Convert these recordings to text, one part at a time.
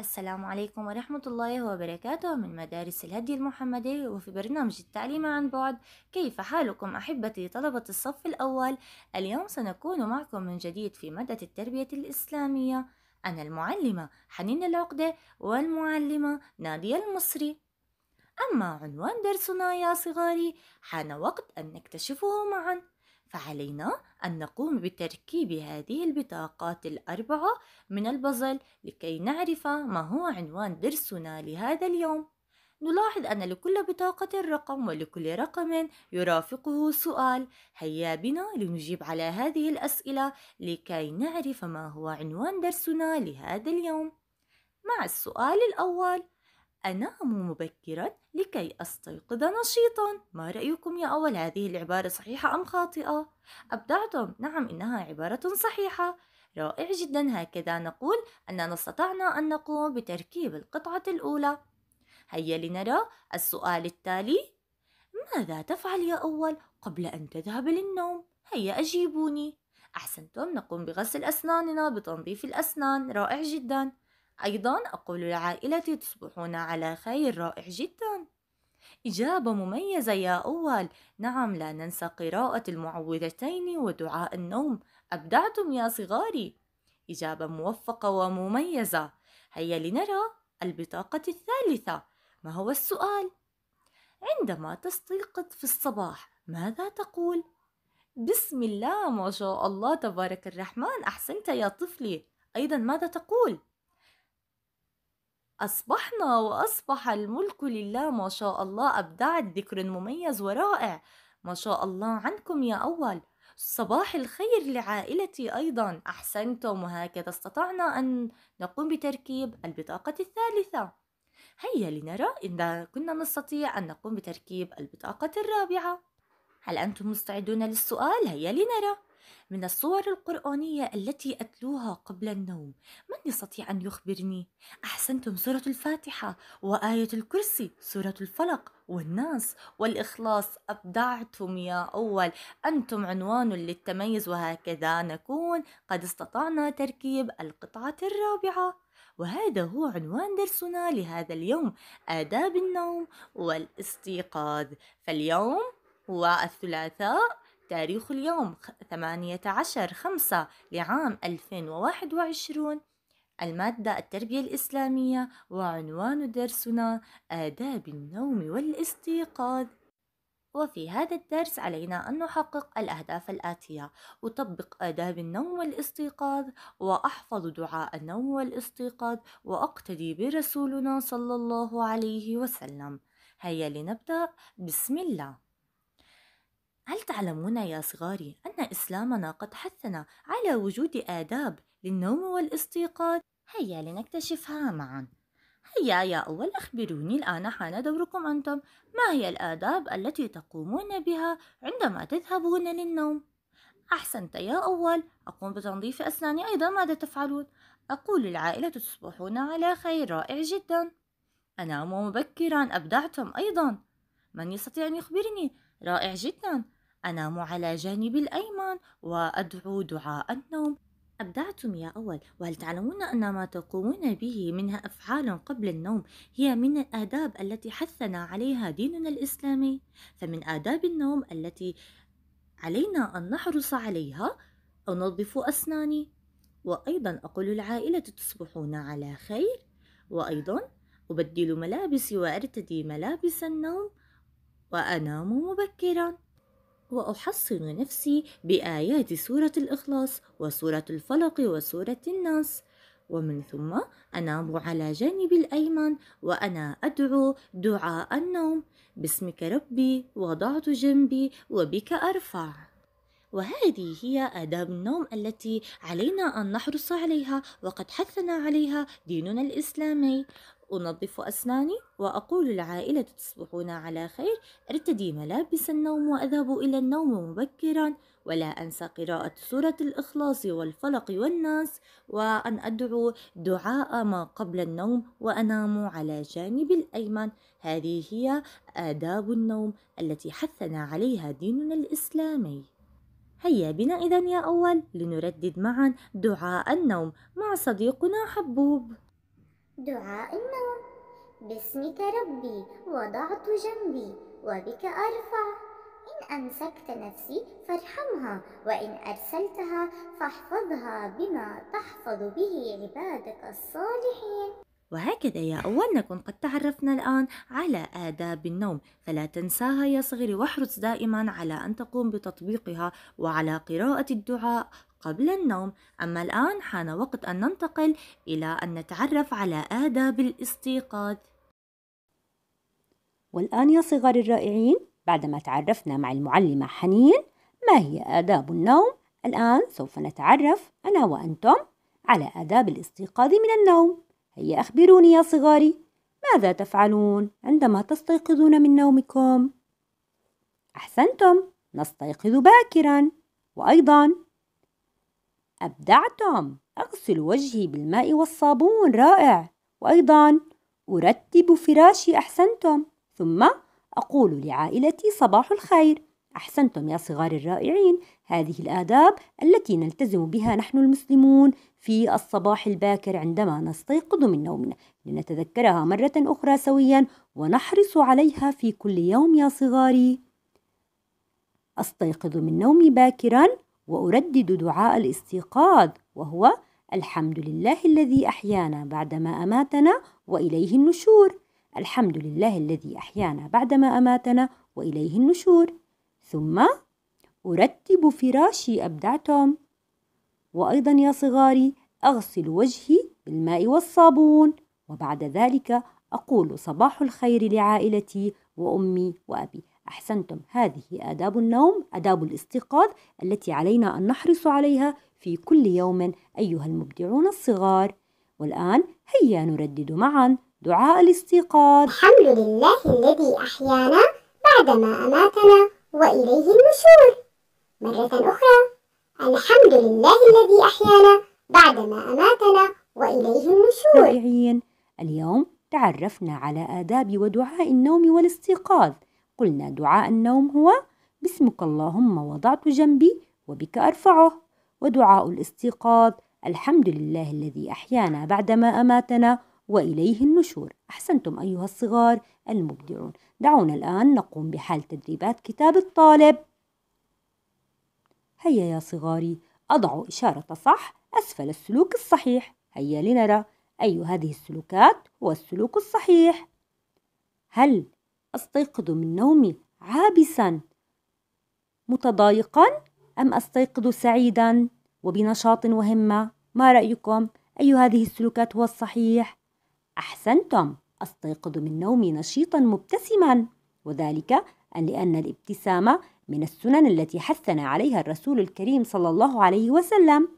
السلام عليكم ورحمة الله وبركاته من مدارس الهدي المحمدي وفي برنامج التعليم عن بعد كيف حالكم أحبتي طلبة الصف الأول اليوم سنكون معكم من جديد في مادة التربية الإسلامية أنا المعلمة حنين العقدة والمعلمة نادية المصري أما عنوان درسنا يا صغاري حان وقت أن نكتشفه معاً فعلينا أن نقوم بتركيب هذه البطاقات الأربعة من البازل لكي نعرف ما هو عنوان درسنا لهذا اليوم نلاحظ أن لكل بطاقة رقم ولكل رقم يرافقه سؤال هيا بنا لنجيب على هذه الأسئلة لكي نعرف ما هو عنوان درسنا لهذا اليوم مع السؤال الأول أنام مبكرا لكي أستيقظ نشيطا ما رأيكم يا أول هذه العبارة صحيحة أم خاطئة؟ أبدعتم نعم إنها عبارة صحيحة رائع جدا هكذا نقول أننا استطعنا أن نقوم بتركيب القطعة الأولى هيا لنرى السؤال التالي ماذا تفعل يا أول قبل أن تذهب للنوم؟ هيا أجيبوني أحسنتم نقوم بغسل أسناننا بتنظيف الأسنان رائع جداً أيضا أقول لعائلتي تصبحون على خير رائع جدا إجابة مميزة يا أول نعم لا ننسى قراءة المعوذتين ودعاء النوم أبدعتم يا صغاري إجابة موفقة ومميزة هيا لنرى البطاقة الثالثة ما هو السؤال؟ عندما تستيقظ في الصباح ماذا تقول؟ بسم الله ما شاء الله تبارك الرحمن أحسنت يا طفلي أيضا ماذا تقول؟ أصبحنا وأصبح الملك لله ما شاء الله أبدعت ذكر مميز ورائع ما شاء الله عنكم يا أول صباح الخير لعائلتي أيضا أحسنتم وهكذا استطعنا أن نقوم بتركيب البطاقة الثالثة هيا لنرى إذا كنا نستطيع أن نقوم بتركيب البطاقة الرابعة هل أنتم مستعدون للسؤال؟ هيا لنرى من الصور القرآنية التي أتلوها قبل النوم من يستطيع أن يخبرني؟ أحسنتم سورة الفاتحة وآية الكرسي سورة الفلق والناس والإخلاص أبدعتم يا أول أنتم عنوان للتميز وهكذا نكون قد استطعنا تركيب القطعة الرابعة وهذا هو عنوان درسنا لهذا اليوم آداب النوم والاستيقاظ فاليوم هو الثلاثاء تاريخ اليوم 18 خمسة لعام 2021 المادة التربية الإسلامية وعنوان درسنا آداب النوم والاستيقاظ وفي هذا الدرس علينا أن نحقق الأهداف الآتية أطبق آداب النوم والاستيقاظ وأحفظ دعاء النوم والاستيقاظ وأقتدي برسولنا صلى الله عليه وسلم هيا لنبدأ بسم الله هل تعلمون يا صغاري أن إسلامنا قد حثنا على وجود آداب للنوم والاستيقاظ؟ هيا لنكتشفها معا هيا يا أول أخبروني الآن حان دوركم أنتم ما هي الآداب التي تقومون بها عندما تذهبون للنوم؟ أحسنت يا أول أقوم بتنظيف أسناني أيضا ماذا تفعلون؟ أقول العائلة تصبحون على خير رائع جدا أنام مبكرا أبدعتم أيضا من يستطيع أن يخبرني؟ رائع جدا أنام على جانبي الأيمن وأدعو دعاء النوم أبدعتم يا أول وهل تعلمون أن ما تقومون به منها أفعال قبل النوم هي من الآداب التي حثنا عليها ديننا الإسلامي فمن آداب النوم التي علينا أن نحرص عليها أنظف أسناني وأيضا أقول العائلة تصبحون على خير وأيضا أبدل ملابسي وأرتدي ملابس النوم وأنام مبكرا وأحصن نفسي بآيات سورة الإخلاص وسورة الفلق وسورة الناس ومن ثم أنام على جانبي الأيمن وأنا أدعو دعاء النوم باسمك ربي وضعت جنبي وبك أرفع وهذه هي آداب النوم التي علينا أن نحرص عليها وقد حثنا عليها ديننا الإسلامي أنظف أسناني وأقول العائلة تصبحون على خير أرتدي ملابس النوم وأذهب إلى النوم مبكرا ولا أنسى قراءة سورة الإخلاص والفلق والناس وأن أدعو دعاء ما قبل النوم وأنام على جانب الأيمن هذه هي آداب النوم التي حثنا عليها ديننا الإسلامي هيا بنا إذا يا أول لنردد معا دعاء النوم مع صديقنا حبوب دعاء النوم باسمك ربي وضعت جنبي وبك أرفع إن أمسكت نفسي فارحمها وإن أرسلتها فاحفظها بما تحفظ به عبادك الصالحين وهكذا يا أول نكون قد تعرفنا الآن على آداب النوم فلا تنساها يا صغيري واحرص دائما على أن تقوم بتطبيقها وعلى قراءة الدعاء قبل النوم أما الآن حان وقت أن ننتقل إلى أن نتعرف على آداب الاستيقاظ والآن يا صغار الرائعين بعدما تعرفنا مع المعلمة حنين ما هي آداب النوم الآن سوف نتعرف أنا وأنتم على آداب الاستيقاظ من النوم هيا أخبروني يا صغاري ماذا تفعلون عندما تستيقظون من نومكم؟ أحسنتم نستيقظ باكرا وأيضا أبدعتم أغسل وجهي بالماء والصابون رائع وأيضا أرتب فراشي أحسنتم ثم أقول لعائلتي صباح الخير أحسنتم يا صغار الرائعين هذه الآداب التي نلتزم بها نحن المسلمون في الصباح الباكر عندما نستيقظ من نومنا لنتذكرها مرة أخرى سويا ونحرص عليها في كل يوم يا صغاري أستيقظ من نومي باكرا وأردد دعاء الاستيقاظ وهو الحمد لله الذي أحيانا بعدما أماتنا وإليه النشور الحمد لله الذي أحيانا بعدما أماتنا وإليه النشور ثم أرتب فراشي أبدعتم وأيضا يا صغاري أغسل وجهي بالماء والصابون وبعد ذلك أقول صباح الخير لعائلتي وأمي وأبي أحسنتم هذه آداب النوم آداب الاستيقاظ التي علينا أن نحرص عليها في كل يوم أيها المبدعون الصغار والآن هيا نردد معا دعاء الاستيقاظ الحمد لله الذي أحيانا بعدما أماتنا وإليه النشور مرة أخرى الحمد لله الذي أحيانا بعدما أماتنا وإليه النشور مبدعين اليوم تعرفنا على آداب ودعاء النوم والاستيقاظ قلنا دعاء النوم هو باسمك اللهم وضعت جنبي وبك أرفعه ودعاء الاستيقاظ الحمد لله الذي أحيانا بعدما أماتنا وإليه النشور أحسنتم أيها الصغار المبدعون دعونا الآن نقوم بحال تدريبات كتاب الطالب هيا يا صغاري أضع إشارة صح أسفل السلوك الصحيح هيا لنرى أي هذه السلوكات هو السلوك الصحيح هل أستيقظ من نومي عابسا متضايقا أم أستيقظ سعيدا وبنشاط وهمة ما رأيكم؟ أي هذه السلوكات هو الصحيح؟ أحسنتم أستيقظ من نومي نشيطا مبتسما وذلك أن لأن الابتسامة من السنن التي حثنا عليها الرسول الكريم صلى الله عليه وسلم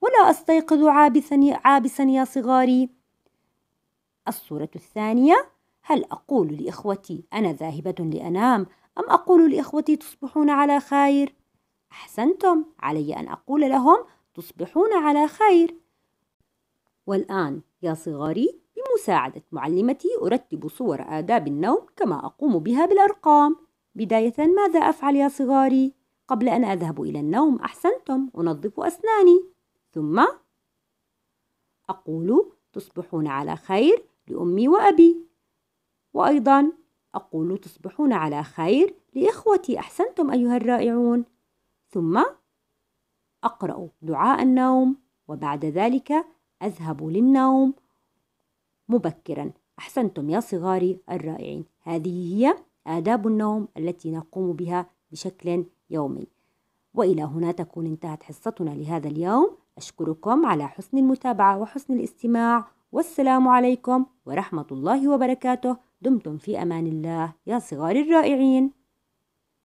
ولا أستيقظ عابسا عابسا يا صغاري الصورة الثانية هل أقول لإخوتي أنا ذاهبة لأنام أم أقول لإخوتي تصبحون على خير؟ أحسنتم علي أن أقول لهم تصبحون على خير والآن يا صغاري بمساعدة معلمتي أرتب صور آداب النوم كما أقوم بها بالأرقام بداية ماذا أفعل يا صغاري؟ قبل أن أذهب إلى النوم أحسنتم أنظف أسناني ثم أقول تصبحون على خير لأمي وأبي وأيضا أقول تصبحون على خير لإخوتي أحسنتم أيها الرائعون ثم أقرأ دعاء النوم وبعد ذلك أذهب للنوم مبكرا أحسنتم يا صغاري الرائعين هذه هي آداب النوم التي نقوم بها بشكل يومي وإلى هنا تكون انتهت حصتنا لهذا اليوم أشكركم على حسن المتابعة وحسن الاستماع والسلام عليكم ورحمة الله وبركاته دمتم في أمان الله يا صغار الرائعين